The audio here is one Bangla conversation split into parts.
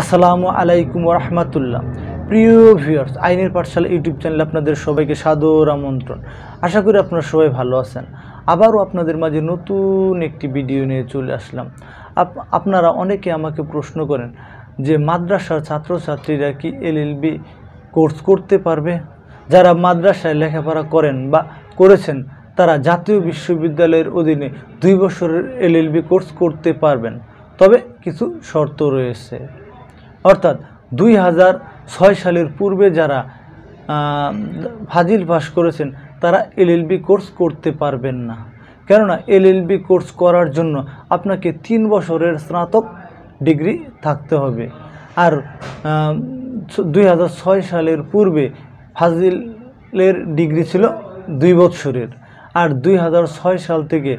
আসসালামু আলাইকুম রহমতুল্লাহ প্রিয় ভিউয়ার্স আইনের পাঠশালা ইউটিউব চ্যানেলে আপনাদের সবাইকে সাদর আমন্ত্রণ আশা করি আপনারা সবাই ভালো আছেন আবারও আপনাদের মাঝে নতুন একটি ভিডিও নিয়ে চলে আসলাম আপনারা অনেকে আমাকে প্রশ্ন করেন যে মাদ্রাসার ছাত্রছাত্রীরা কি এলএলবি কোর্স করতে পারবে যারা মাদ্রাসায় লেখাপড়া করেন বা করেছেন তারা জাতীয় বিশ্ববিদ্যালয়ের অধীনে দুই বছরের এলএলবি কোর্স করতে পারবেন তবে কিছু শর্ত রয়েছে অর্থাৎ দুই হাজার ছয় সালের পূর্বে যারা ফাজিল পাস করেছেন তারা এলএলবি কোর্স করতে পারবেন না কেননা এলএলবি কোর্স করার জন্য আপনাকে তিন বছরের স্নাতক ডিগ্রি থাকতে হবে আর দুই সালের পূর্বে ফাজিলের ডিগ্রি ছিল দুই বৎসরের আর দুই সাল থেকে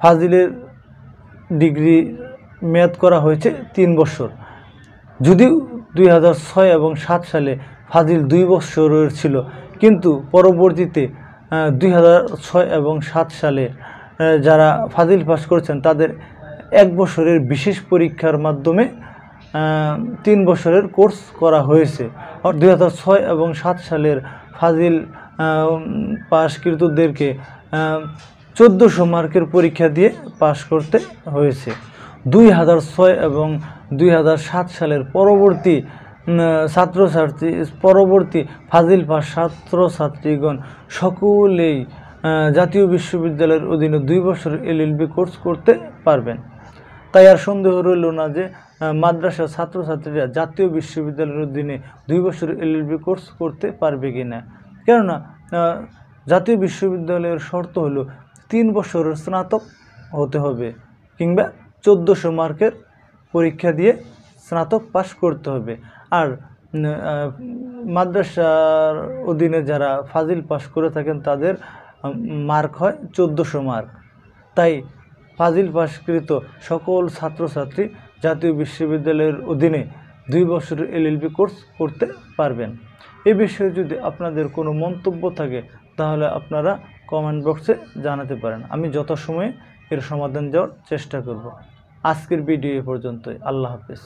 ফাজিলের ডিগ্রি মেয়াদ করা হয়েছে তিন বছর যদিও দুই হাজার এবং সাত সালে ফাজিল দুই বৎসরের ছিল কিন্তু পরবর্তীতে দুই এবং সাত সালে যারা ফাজিল পাস করেছেন তাদের এক বছরের বিশেষ পরীক্ষার মাধ্যমে তিন বছরের কোর্স করা হয়েছে দুই এবং সাত সালের ফাজিল পাশকৃতদেরকে চোদ্দোশো মার্কের পরীক্ষা দিয়ে পাশ করতে হয়েছে দুই হাজার ছয় এবং দুই হাজার সাত সালের পরবর্তী ছাত্রছাত্রী পরবর্তী ফাজিল পাস ছাত্রছাত্রীগণ সকলেই জাতীয় বিশ্ববিদ্যালয়ের অধীনে দুই বছর এলএলবি কোর্স করতে পারবেন তাই আর সন্দেহ রইল না যে মাদ্রাসার ছাত্রছাত্রীরা জাতীয় বিশ্ববিদ্যালয়ের অধীনে দুই বছর এলএলবি কোর্স করতে পারবে কি না কেননা জাতীয় বিশ্ববিদ্যালয়ের শর্ত হলো তিন বছরের স্নাতক হতে হবে কিংবা চোদ্দোশো মার্কের পরীক্ষা দিয়ে স্নাতক পাশ করতে হবে আর মাদ্রাসার অধীনে যারা ফাজিল পাশ করে থাকেন তাদের মার্ক হয় চোদ্দোশো মার্ক তাই ফাজিল পাশকৃত সকল ছাত্রছাত্রী জাতীয় বিশ্ববিদ্যালয়ের অধীনে দুই বছরের এলএলবি কোর্স করতে পারবেন এ বিষয়ে যদি আপনাদের কোনো মন্তব্য থাকে তাহলে আপনারা কমেন্ট বক্সে জানাতে পারেন আমি যথাসময়ে এর সমাধান দেওয়ার চেষ্টা করব আজকের ভিডিও পর্যন্তই আল্লাহ হাফিজ